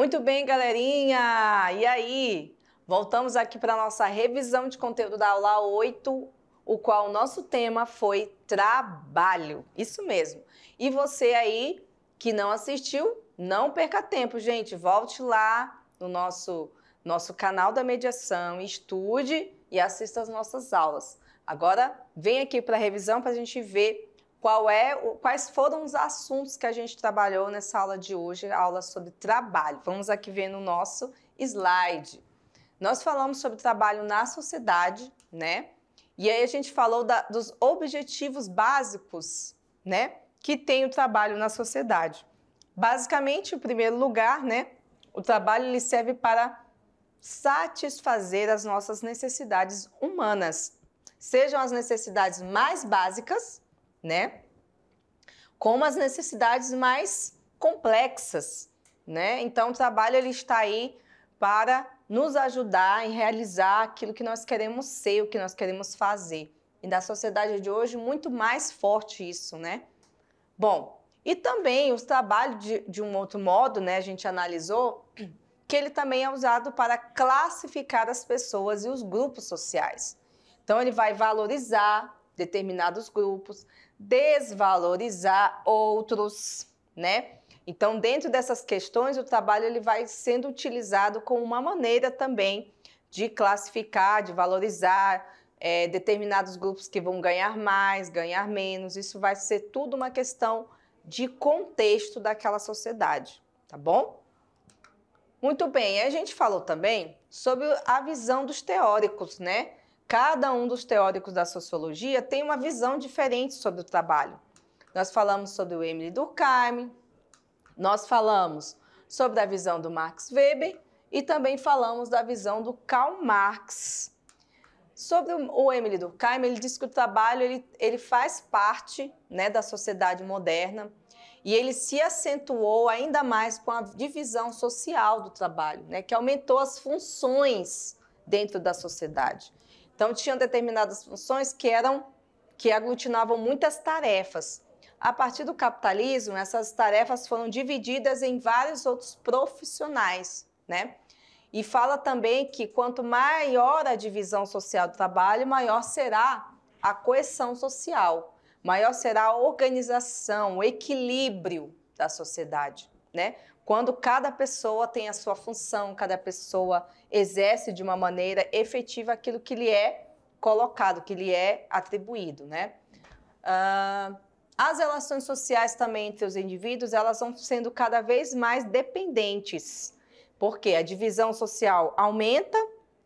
Muito bem, galerinha! E aí? Voltamos aqui para a nossa revisão de conteúdo da aula 8, o qual o nosso tema foi trabalho. Isso mesmo. E você aí que não assistiu, não perca tempo, gente. Volte lá no nosso, nosso canal da mediação, estude e assista as nossas aulas. Agora, vem aqui para a revisão para a gente ver qual é, quais foram os assuntos que a gente trabalhou nessa aula de hoje, aula sobre trabalho. Vamos aqui ver no nosso slide. Nós falamos sobre trabalho na sociedade, né? E aí a gente falou da, dos objetivos básicos, né? Que tem o trabalho na sociedade. Basicamente, em primeiro lugar, né? O trabalho ele serve para satisfazer as nossas necessidades humanas, sejam as necessidades mais básicas, né? Como as necessidades mais complexas, né? Então, o trabalho ele está aí para nos ajudar em realizar aquilo que nós queremos ser, o que nós queremos fazer. E da sociedade de hoje, muito mais forte isso, né? Bom, e também os trabalhos de, de um outro modo, né? A gente analisou que ele também é usado para classificar as pessoas e os grupos sociais. Então, ele vai valorizar, determinados grupos, desvalorizar outros, né? Então, dentro dessas questões, o trabalho ele vai sendo utilizado como uma maneira também de classificar, de valorizar é, determinados grupos que vão ganhar mais, ganhar menos. Isso vai ser tudo uma questão de contexto daquela sociedade, tá bom? Muito bem, a gente falou também sobre a visão dos teóricos, né? Cada um dos teóricos da sociologia tem uma visão diferente sobre o trabalho. Nós falamos sobre o Emile Durkheim, nós falamos sobre a visão do Max Weber e também falamos da visão do Karl Marx. Sobre o Emile Durkheim, ele diz que o trabalho ele, ele faz parte né, da sociedade moderna e ele se acentuou ainda mais com a divisão social do trabalho, né, que aumentou as funções dentro da sociedade. Então, tinham determinadas funções que eram que aglutinavam muitas tarefas. A partir do capitalismo, essas tarefas foram divididas em vários outros profissionais, né? E fala também que quanto maior a divisão social do trabalho, maior será a coesão social, maior será a organização, o equilíbrio da sociedade, né? quando cada pessoa tem a sua função, cada pessoa exerce de uma maneira efetiva aquilo que lhe é colocado, que lhe é atribuído, né? Uh, as relações sociais também entre os indivíduos, elas vão sendo cada vez mais dependentes, porque a divisão social aumenta,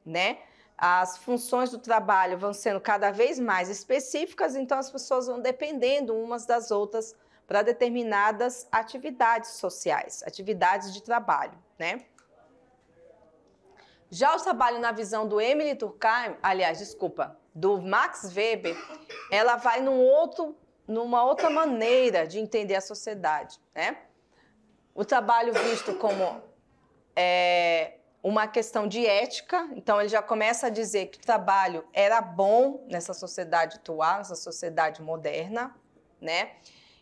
né? As funções do trabalho vão sendo cada vez mais específicas, então as pessoas vão dependendo umas das outras para determinadas atividades sociais, atividades de trabalho, né? Já o trabalho na visão do Emily Durkheim, aliás, desculpa, do Max Weber, ela vai num outro, numa outra maneira de entender a sociedade, né? O trabalho visto como é, uma questão de ética, então ele já começa a dizer que o trabalho era bom nessa sociedade atual, nessa sociedade moderna, né?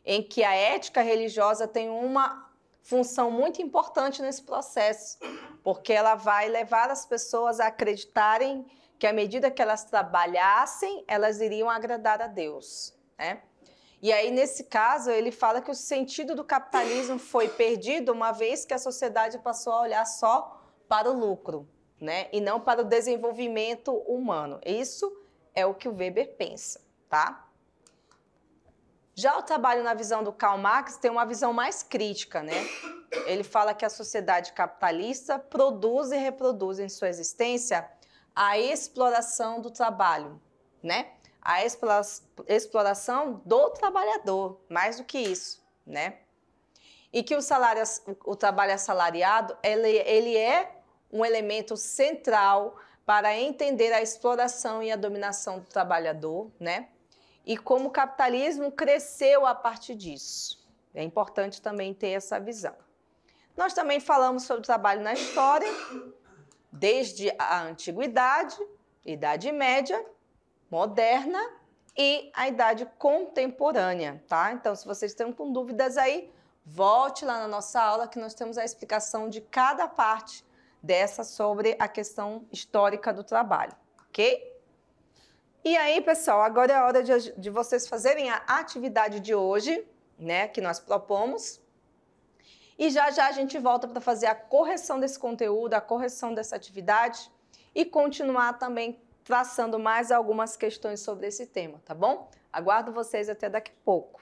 em que a ética religiosa tem uma função muito importante nesse processo, porque ela vai levar as pessoas a acreditarem que à medida que elas trabalhassem, elas iriam agradar a Deus, né? E aí, nesse caso, ele fala que o sentido do capitalismo foi perdido uma vez que a sociedade passou a olhar só para o lucro, né? E não para o desenvolvimento humano. Isso é o que o Weber pensa, tá? Já o trabalho na visão do Karl Marx tem uma visão mais crítica, né? Ele fala que a sociedade capitalista produz e reproduz em sua existência a exploração do trabalho, né? A exploração do trabalhador, mais do que isso, né? E que o, salário, o trabalho assalariado ele, ele é um elemento central para entender a exploração e a dominação do trabalhador, né? e como o capitalismo cresceu a partir disso. É importante também ter essa visão. Nós também falamos sobre o trabalho na história, desde a antiguidade, Idade Média, moderna e a idade contemporânea, tá? Então, se vocês estão com dúvidas aí, volte lá na nossa aula que nós temos a explicação de cada parte dessa sobre a questão histórica do trabalho, ok? E aí, pessoal, agora é a hora de, de vocês fazerem a atividade de hoje, né, que nós propomos. E já já a gente volta para fazer a correção desse conteúdo, a correção dessa atividade e continuar também traçando mais algumas questões sobre esse tema, tá bom? Aguardo vocês até daqui a pouco.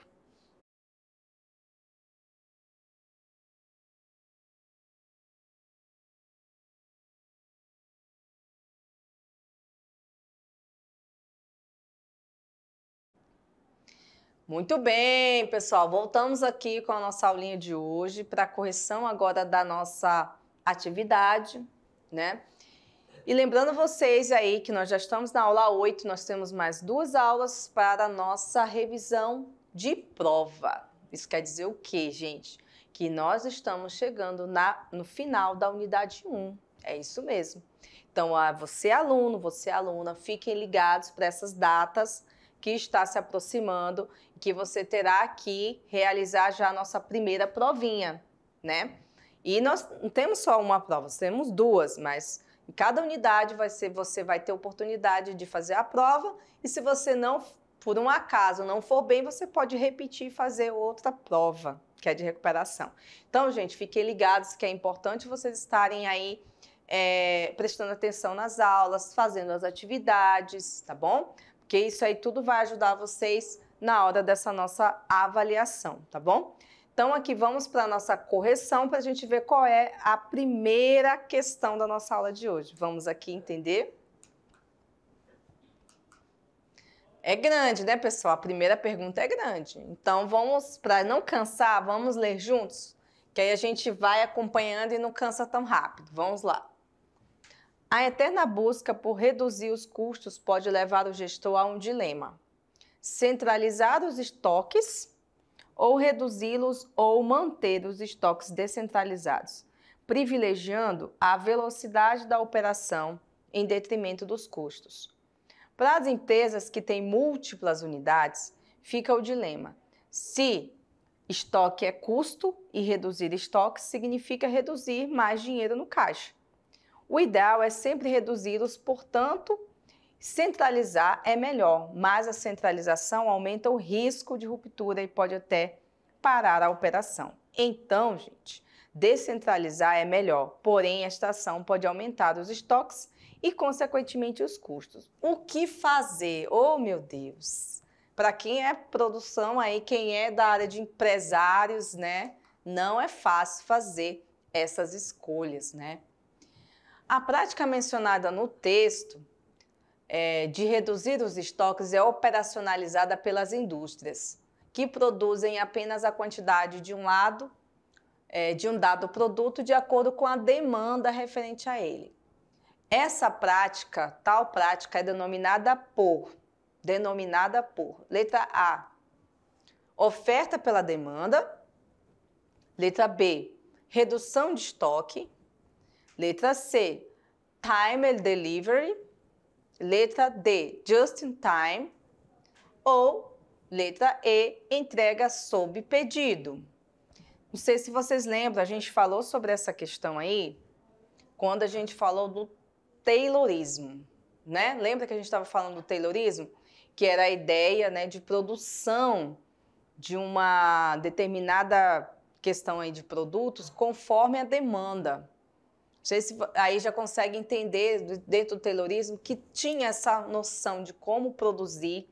Muito bem, pessoal. Voltamos aqui com a nossa aulinha de hoje para a correção agora da nossa atividade, né? E lembrando vocês aí que nós já estamos na aula 8, nós temos mais duas aulas para a nossa revisão de prova. Isso quer dizer o quê, gente? Que nós estamos chegando na, no final da unidade 1. É isso mesmo. Então, você aluno, você aluna, fiquem ligados para essas datas que está se aproximando, que você terá que realizar já a nossa primeira provinha, né? E nós não temos só uma prova, temos duas, mas em cada unidade vai ser, você vai ter oportunidade de fazer a prova e se você não, por um acaso, não for bem, você pode repetir e fazer outra prova, que é de recuperação. Então, gente, fiquem ligados que é importante vocês estarem aí é, prestando atenção nas aulas, fazendo as atividades, tá bom? porque isso aí tudo vai ajudar vocês na hora dessa nossa avaliação, tá bom? Então, aqui vamos para a nossa correção para a gente ver qual é a primeira questão da nossa aula de hoje. Vamos aqui entender. É grande, né, pessoal? A primeira pergunta é grande. Então, vamos, para não cansar, vamos ler juntos? Que aí a gente vai acompanhando e não cansa tão rápido. Vamos lá. A eterna busca por reduzir os custos pode levar o gestor a um dilema: centralizar os estoques ou reduzi-los ou manter os estoques descentralizados, privilegiando a velocidade da operação em detrimento dos custos. Para as empresas que têm múltiplas unidades, fica o dilema: se estoque é custo e reduzir estoques significa reduzir mais dinheiro no caixa. O ideal é sempre reduzi-los, portanto, centralizar é melhor, mas a centralização aumenta o risco de ruptura e pode até parar a operação. Então, gente, descentralizar é melhor, porém, esta ação pode aumentar os estoques e, consequentemente, os custos. O que fazer? Oh, meu Deus! Para quem é produção aí, quem é da área de empresários, né? Não é fácil fazer essas escolhas, né? A prática mencionada no texto é, de reduzir os estoques é operacionalizada pelas indústrias, que produzem apenas a quantidade de um lado é, de um dado produto de acordo com a demanda referente a ele. Essa prática, tal prática, é denominada por, denominada por, letra A, oferta pela demanda, letra B, redução de estoque, Letra C, time and delivery. Letra D, just in time. Ou letra E, entrega sob pedido. Não sei se vocês lembram, a gente falou sobre essa questão aí quando a gente falou do Taylorismo, né? Lembra que a gente estava falando do Taylorismo? Que era a ideia né, de produção de uma determinada questão aí de produtos conforme a demanda. Se, aí já consegue entender, dentro do Taylorismo, que tinha essa noção de como produzir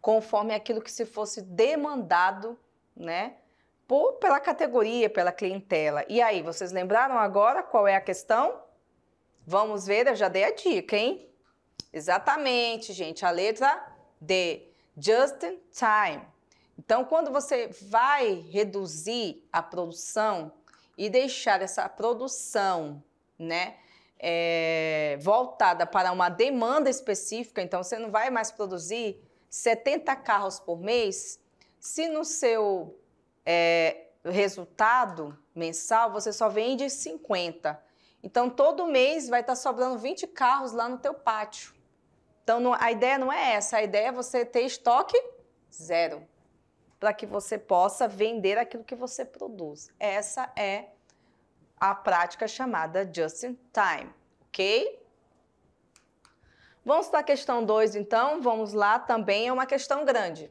conforme aquilo que se fosse demandado, né? Por, pela categoria, pela clientela. E aí, vocês lembraram agora qual é a questão? Vamos ver, eu já dei a dica, hein? Exatamente, gente, a letra D, just in time. Então, quando você vai reduzir a produção e deixar essa produção né? É, voltada para uma demanda específica, então você não vai mais produzir 70 carros por mês, se no seu é, resultado mensal você só vende 50. Então todo mês vai estar sobrando 20 carros lá no teu pátio. Então não, a ideia não é essa, a ideia é você ter estoque zero para que você possa vender aquilo que você produz. Essa é a prática chamada just in time, ok? Vamos para a questão 2, então. Vamos lá, também é uma questão grande,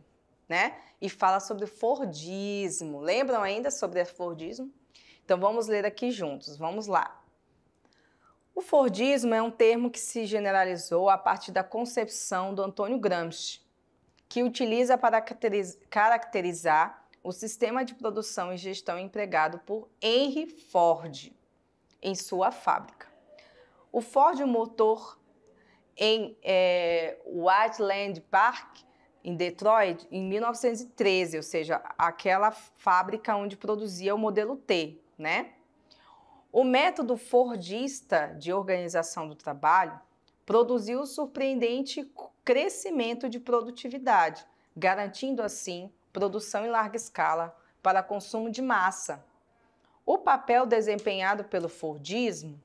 né? E fala sobre Fordismo. Lembram ainda sobre Fordismo? Então vamos ler aqui juntos. Vamos lá. O Fordismo é um termo que se generalizou a partir da concepção do Antônio Gramsci, que utiliza para caracterizar o sistema de produção e gestão empregado por Henry Ford em sua fábrica. O Ford Motor em é, Whiteland Park, em Detroit, em 1913, ou seja, aquela fábrica onde produzia o modelo T, né? O método fordista de organização do trabalho produziu surpreendente crescimento de produtividade, garantindo assim produção em larga escala, para consumo de massa. O papel desempenhado pelo Fordismo,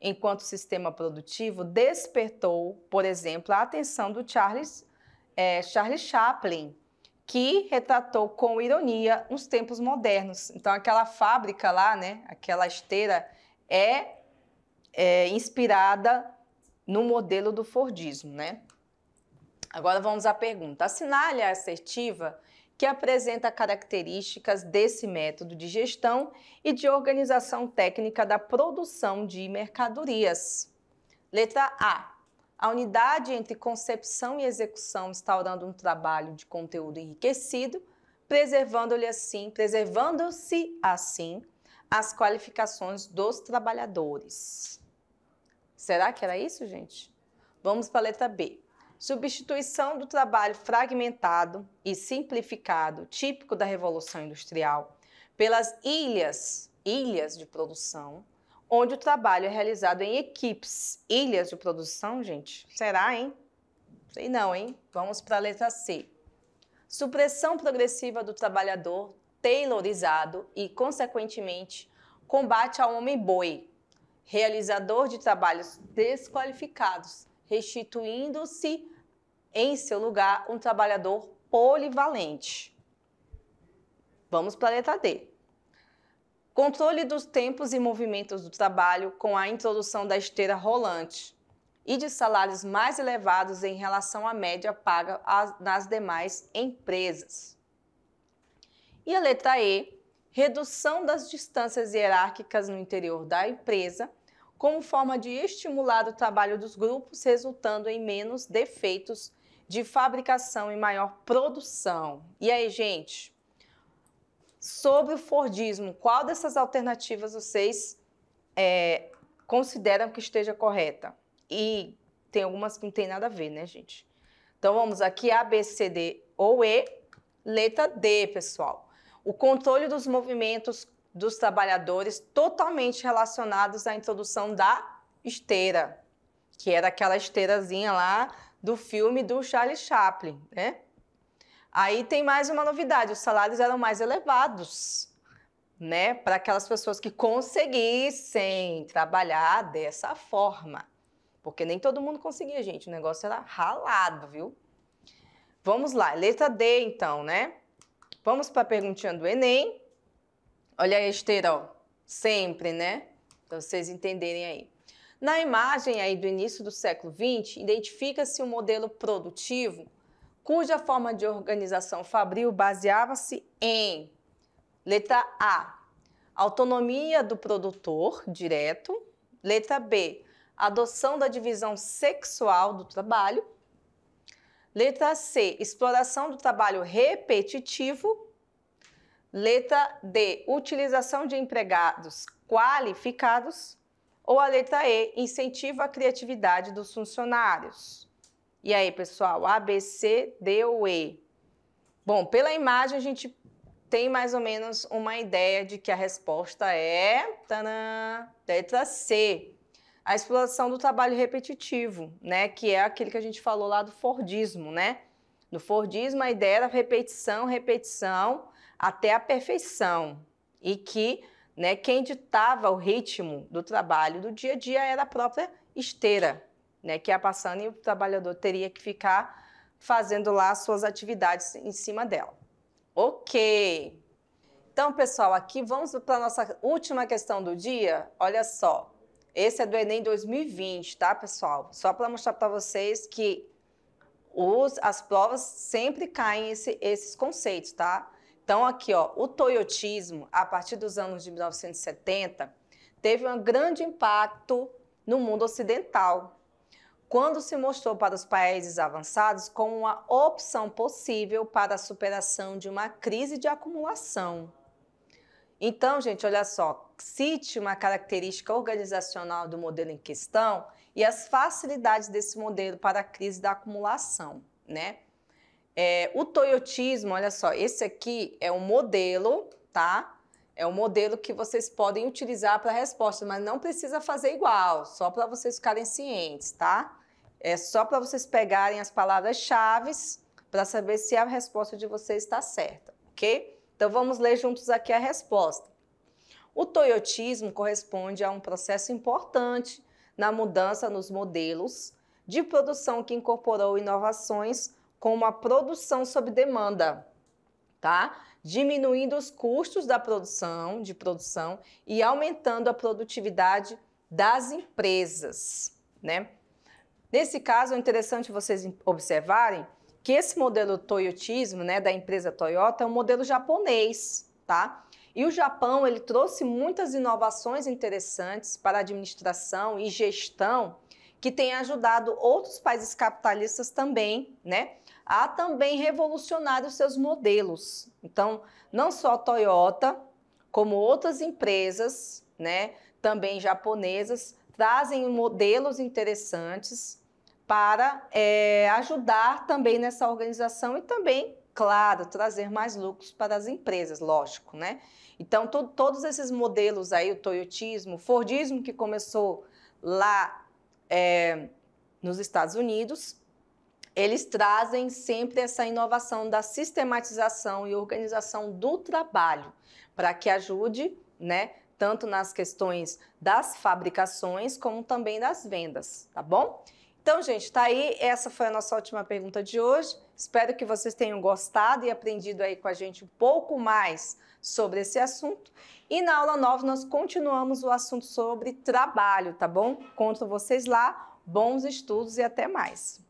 enquanto sistema produtivo, despertou, por exemplo, a atenção do Charles, é, Charles Chaplin, que retratou com ironia os tempos modernos. Então, aquela fábrica lá, né, aquela esteira, é, é inspirada no modelo do Fordismo. Né? Agora vamos à pergunta. A assertiva que apresenta características desse método de gestão e de organização técnica da produção de mercadorias. Letra A. A unidade entre concepção e execução instaurando um trabalho de conteúdo enriquecido, preservando-lhe assim, preservando-se assim as qualificações dos trabalhadores. Será que era isso, gente? Vamos para a letra B substituição do trabalho fragmentado e simplificado, típico da Revolução Industrial, pelas ilhas, ilhas de produção, onde o trabalho é realizado em equipes. Ilhas de produção, gente? Será, hein? Sei não, hein? Vamos para a letra C. Supressão progressiva do trabalhador taylorizado e, consequentemente, combate ao homem-boi, realizador de trabalhos desqualificados restituindo-se em seu lugar um trabalhador polivalente. Vamos para a letra D. Controle dos tempos e movimentos do trabalho com a introdução da esteira rolante e de salários mais elevados em relação à média paga nas demais empresas. E a letra E, redução das distâncias hierárquicas no interior da empresa como forma de estimular o trabalho dos grupos, resultando em menos defeitos de fabricação e maior produção. E aí, gente? Sobre o Fordismo, qual dessas alternativas vocês é, consideram que esteja correta? E tem algumas que não tem nada a ver, né, gente? Então vamos aqui A, B, C, D ou E, letra D, pessoal. O controle dos movimentos dos trabalhadores totalmente relacionados à introdução da esteira, que era é aquela esteirazinha lá do filme do Charlie Chaplin, né? Aí tem mais uma novidade, os salários eram mais elevados, né, para aquelas pessoas que conseguissem trabalhar dessa forma. Porque nem todo mundo conseguia, gente, o negócio era ralado, viu? Vamos lá, letra D então, né? Vamos para a perguntinha do Enem. Olha a esteira, Sempre, né? Para vocês entenderem aí. Na imagem aí do início do século XX, identifica-se um modelo produtivo cuja forma de organização fabril baseava-se em letra A, autonomia do produtor direto, letra B, adoção da divisão sexual do trabalho, letra C, exploração do trabalho repetitivo Letra D, utilização de empregados qualificados. Ou a letra E, incentivo à criatividade dos funcionários. E aí, pessoal, A, B, C, D ou E? Bom, pela imagem a gente tem mais ou menos uma ideia de que a resposta é tadã, letra C. A exploração do trabalho repetitivo, né? Que é aquele que a gente falou lá do Fordismo, né? No Fordismo, a ideia era repetição, repetição, até a perfeição e que né, quem ditava o ritmo do trabalho do dia a dia era a própria esteira, né, que ia passando e o trabalhador teria que ficar fazendo lá as suas atividades em cima dela. Ok. Então, pessoal, aqui vamos para a nossa última questão do dia. Olha só, esse é do Enem 2020, tá, pessoal? Só para mostrar para vocês que os, as provas sempre caem esse, esses conceitos, tá? Então, aqui, ó, o toyotismo, a partir dos anos de 1970, teve um grande impacto no mundo ocidental, quando se mostrou para os países avançados como uma opção possível para a superação de uma crise de acumulação. Então, gente, olha só, cite uma característica organizacional do modelo em questão e as facilidades desse modelo para a crise da acumulação, né? É, o toyotismo, olha só, esse aqui é um modelo, tá? É um modelo que vocês podem utilizar para resposta, mas não precisa fazer igual, só para vocês ficarem cientes, tá? É só para vocês pegarem as palavras-chave para saber se a resposta de vocês está certa, ok? Então vamos ler juntos aqui a resposta. O toyotismo corresponde a um processo importante na mudança nos modelos de produção que incorporou inovações como a produção sob demanda, tá? Diminuindo os custos da produção, de produção e aumentando a produtividade das empresas, né? Nesse caso, é interessante vocês observarem que esse modelo toyotismo, né, da empresa Toyota, é um modelo japonês, tá? E o Japão, ele trouxe muitas inovações interessantes para a administração e gestão que tem ajudado outros países capitalistas também, né, a também revolucionar os seus modelos. Então, não só a Toyota, como outras empresas, né, também japonesas, trazem modelos interessantes para é, ajudar também nessa organização e também, claro, trazer mais lucros para as empresas, lógico, né? Então, to todos esses modelos aí, o toyotismo, o fordismo que começou lá é, nos Estados Unidos, eles trazem sempre essa inovação da sistematização e organização do trabalho para que ajude, né, tanto nas questões das fabricações como também das vendas, tá bom? Então, gente, tá aí, essa foi a nossa última pergunta de hoje. Espero que vocês tenham gostado e aprendido aí com a gente um pouco mais sobre esse assunto. E na aula 9 nós continuamos o assunto sobre trabalho, tá bom? Conto vocês lá. Bons estudos e até mais.